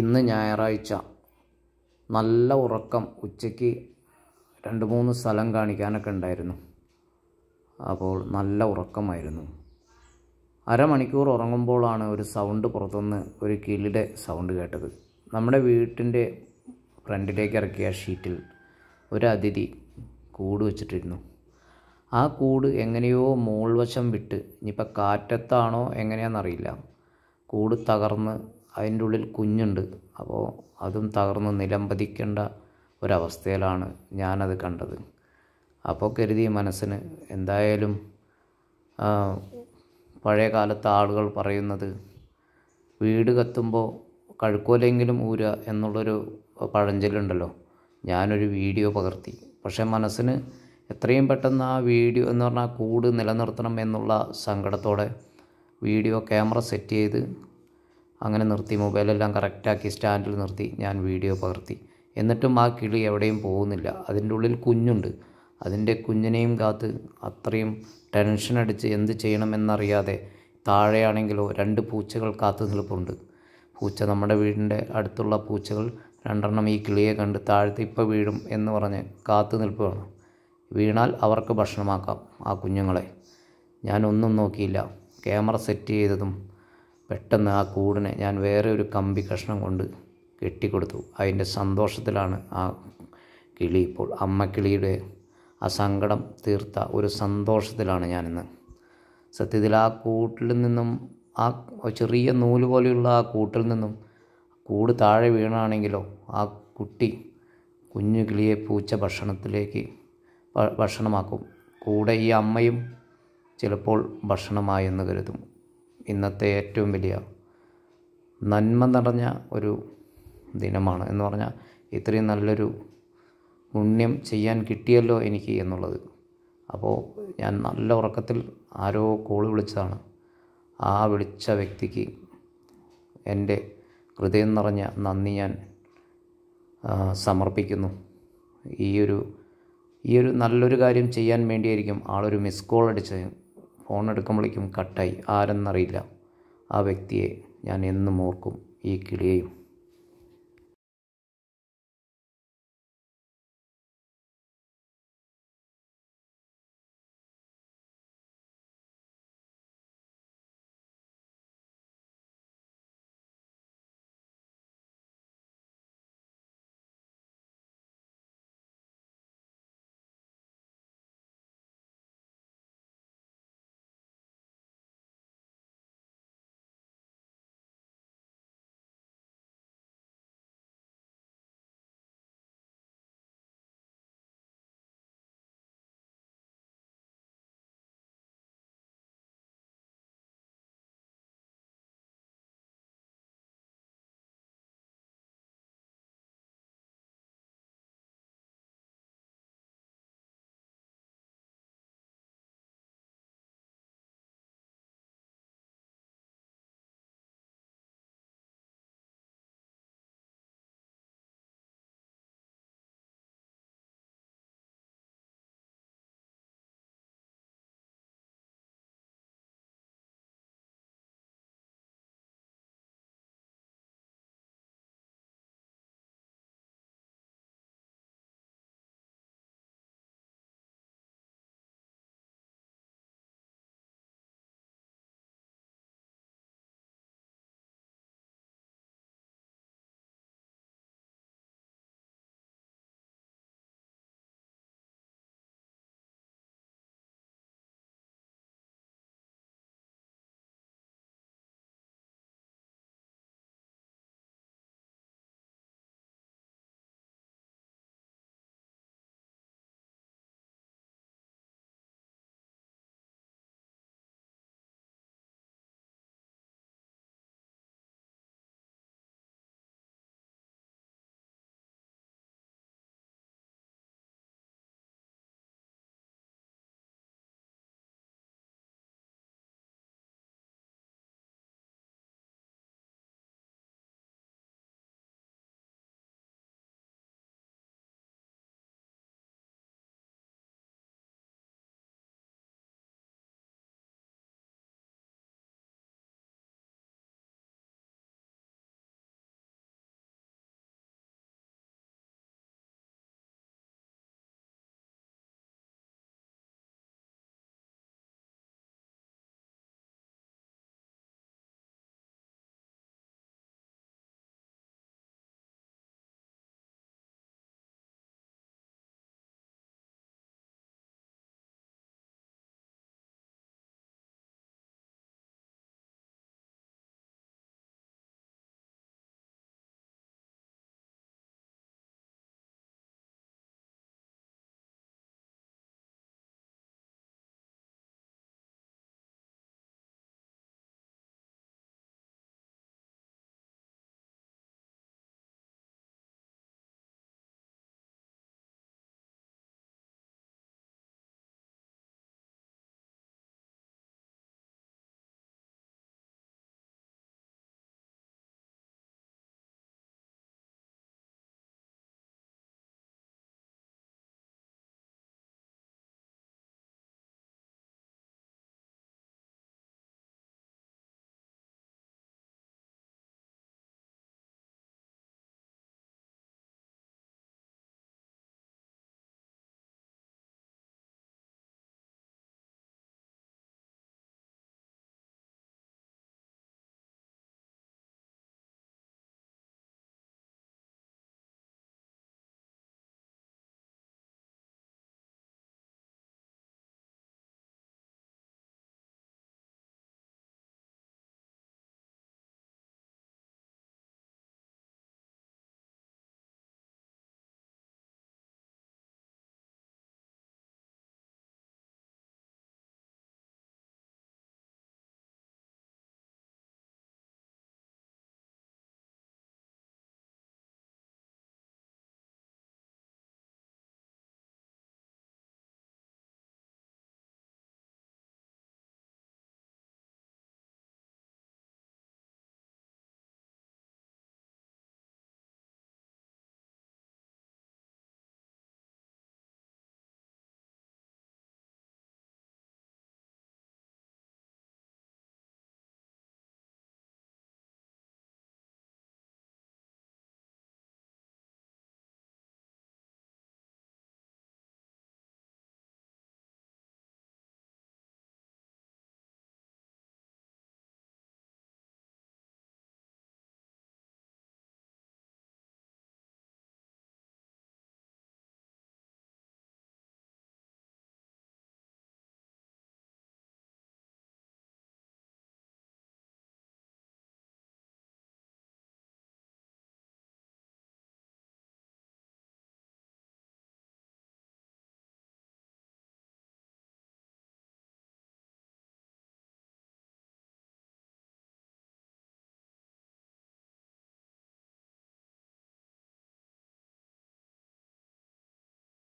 ഇന്ന് ഞായറാഴ്ച നല്ല ഉറക്കം ഉച്ചയ്ക്ക് രണ്ട് മൂന്ന് സ്ഥലം കാണിക്കാനൊക്കെ ഉണ്ടായിരുന്നു അപ്പോൾ നല്ല ഉറക്കമായിരുന്നു അരമണിക്കൂർ ഉറങ്ങുമ്പോഴാണ് ഒരു സൗണ്ട് പുറത്തുനിന്ന് ഒരു കിളിയുടെ സൗണ്ട് കേട്ടത് നമ്മുടെ വീട്ടിൻ്റെ ഫ്രണ്ടിലേക്ക് ഇറക്കിയ ഷീറ്റിൽ ഒരു അതിഥി കൂട് വെച്ചിട്ടിരുന്നു ആ കൂട് എങ്ങനെയോ മോൾവശം വിട്ട് ഇനിയിപ്പോൾ കാറ്റത്താണോ എങ്ങനെയാണെന്നറിയില്ല കൂട് തകർന്ന് അതിൻ്റെ ഉള്ളിൽ കുഞ്ഞുണ്ട് അപ്പോൾ അതും തകർന്ന് നിലംപതിക്കേണ്ട ഒരവസ്ഥയിലാണ് ഞാനത് കണ്ടത് അപ്പോൾ കരുതി മനസ്സിന് എന്തായാലും പഴയ കാലത്തെ ആളുകൾ പറയുന്നത് വീട് കത്തുമ്പോൾ കഴുക്കോലെങ്കിലും ഊരുക എന്നുള്ളൊരു പഴഞ്ചലുണ്ടല്ലോ ഞാനൊരു വീഡിയോ പകർത്തി പക്ഷേ മനസ്സിന് എത്രയും പെട്ടെന്ന് ആ വീഡിയോ എന്ന് പറഞ്ഞാൽ കൂട് നിലനിർത്തണം എന്നുള്ള സങ്കടത്തോടെ വീഡിയോ ക്യാമറ സെറ്റ് ചെയ്ത് അങ്ങനെ നിർത്തി മൊബൈലെല്ലാം കറക്റ്റാക്കി സ്റ്റാൻഡിൽ നിർത്തി ഞാൻ വീഡിയോ പകർത്തി എന്നിട്ടും ആ കിളി എവിടെയും പോകുന്നില്ല അതിൻ്റെ ഉള്ളിൽ കുഞ്ഞുണ്ട് അതിൻ്റെ കുഞ്ഞിനെയും കാത്ത് അത്രയും ടെൻഷൻ അടിച്ച് എന്ത് ചെയ്യണമെന്നറിയാതെ താഴെയാണെങ്കിലോ രണ്ട് പൂച്ചകൾ കാത്തു നിൽപ്പുണ്ട് പൂച്ച നമ്മുടെ വീടിൻ്റെ അടുത്തുള്ള പൂച്ചകൾ രണ്ടെണ്ണം ഈ കിളിയെ കണ്ട് താഴത്തെ ഇപ്പോൾ വീഴും എന്ന് പറഞ്ഞ് കാത്തു നിൽപ്പുകയാണ് വീണാൽ അവർക്ക് ഭക്ഷണമാക്കാം ആ കുഞ്ഞുങ്ങളെ ഞാനൊന്നും നോക്കിയില്ല ക്യാമറ സെറ്റ് ചെയ്തതും പെട്ടെന്ന് ആ കൂടിനെ ഞാൻ വേറെ ഒരു കമ്പി കഷ്ണം കൊണ്ട് കെട്ടിക്കൊടുത്തു അതിൻ്റെ സന്തോഷത്തിലാണ് ആ കിളി ഇപ്പോൾ കിളിയുടെ ആ സങ്കടം തീർത്ത ഒരു സന്തോഷത്തിലാണ് ഞാനിന്ന് സത്യത്തിൽ ആ കൂട്ടിൽ നിന്നും ആ ചെറിയ നൂല് പോലെയുള്ള ആ കൂട്ടിൽ നിന്നും കൂട് താഴെ വീണാണെങ്കിലോ ആ കുട്ടി കുഞ്ഞു കിളിയെ പൂച്ച ഭക്ഷണത്തിലേക്ക് ഭക്ഷണമാക്കും കൂടെ ഈ അമ്മയും ചിലപ്പോൾ ഭക്ഷണമായി കരുതും ഇന്നത്തെ ഏറ്റവും വലിയ നന്മ നിറഞ്ഞ ഒരു ദിനമാണ് എന്ന് പറഞ്ഞാൽ ഇത്രയും നല്ലൊരു പുണ്യം ചെയ്യാൻ കിട്ടിയല്ലോ എനിക്ക് എന്നുള്ളത് അപ്പോൾ ഞാൻ നല്ല ഉറക്കത്തിൽ ആരോ കോൾ വിളിച്ചതാണ് ആ വിളിച്ച വ്യക്തിക്ക് എൻ്റെ ഹൃദയം നിറഞ്ഞ നന്ദി ഞാൻ സമർപ്പിക്കുന്നു ഈയൊരു ഈ ഒരു നല്ലൊരു കാര്യം ചെയ്യാൻ വേണ്ടിയായിരിക്കും ആളൊരു മിസ് കോൾ അടിച്ചത് ഫോൺ എടുക്കുമ്പോഴേക്കും കട്ടായി ആരെന്നറിയില്ല ആ വ്യക്തിയെ ഞാൻ എന്നും ഓർക്കും ഈ കിളിയെയും